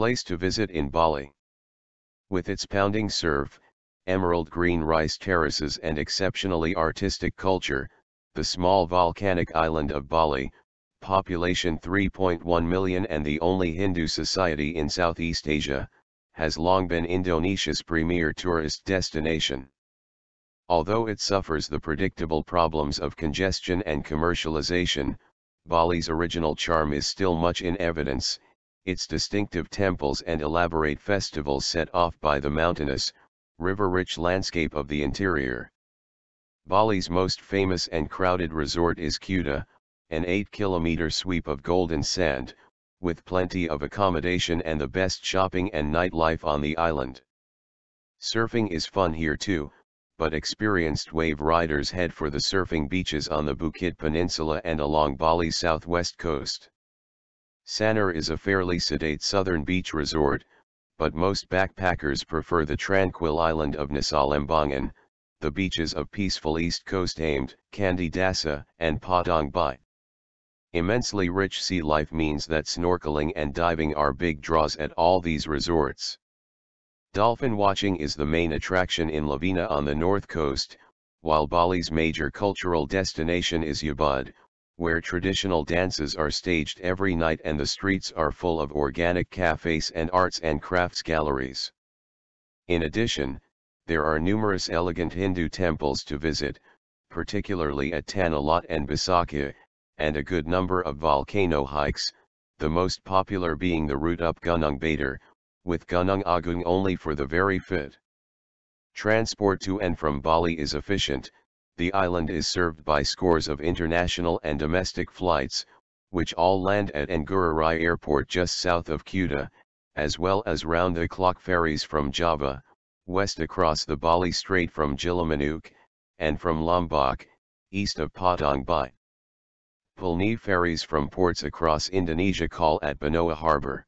place to visit in Bali. With its pounding surf, emerald green rice terraces and exceptionally artistic culture, the small volcanic island of Bali, population 3.1 million and the only Hindu society in Southeast Asia, has long been Indonesia's premier tourist destination. Although it suffers the predictable problems of congestion and commercialization, Bali's original charm is still much in evidence, its distinctive temples and elaborate festivals set off by the mountainous, river-rich landscape of the interior. Bali's most famous and crowded resort is Kuta, an 8-kilometer sweep of golden sand, with plenty of accommodation and the best shopping and nightlife on the island. Surfing is fun here too, but experienced wave riders head for the surfing beaches on the Bukit Peninsula and along Bali's southwest coast. Sanur is a fairly sedate southern beach resort, but most backpackers prefer the tranquil island of Nasalambangan, the beaches of peaceful east coast aimed, Candidasa and Padang Bai. Immensely rich sea life means that snorkeling and diving are big draws at all these resorts. Dolphin watching is the main attraction in Lavina on the north coast, while Bali's major cultural destination is Ubud, where traditional dances are staged every night and the streets are full of organic cafes and arts and crafts galleries. In addition, there are numerous elegant Hindu temples to visit, particularly at Tanalot and Bisakha, and a good number of volcano hikes, the most popular being the route up Gunung Bader, with Gunung Agung only for the very fit. Transport to and from Bali is efficient, the island is served by scores of international and domestic flights, which all land at Ngururai Airport just south of Kuta, as well as round-the-clock ferries from Java, west across the Bali Strait from Gilimanuk, and from Lombok, east of Patong Bai. Pulni ferries from ports across Indonesia call at Benoa Harbour.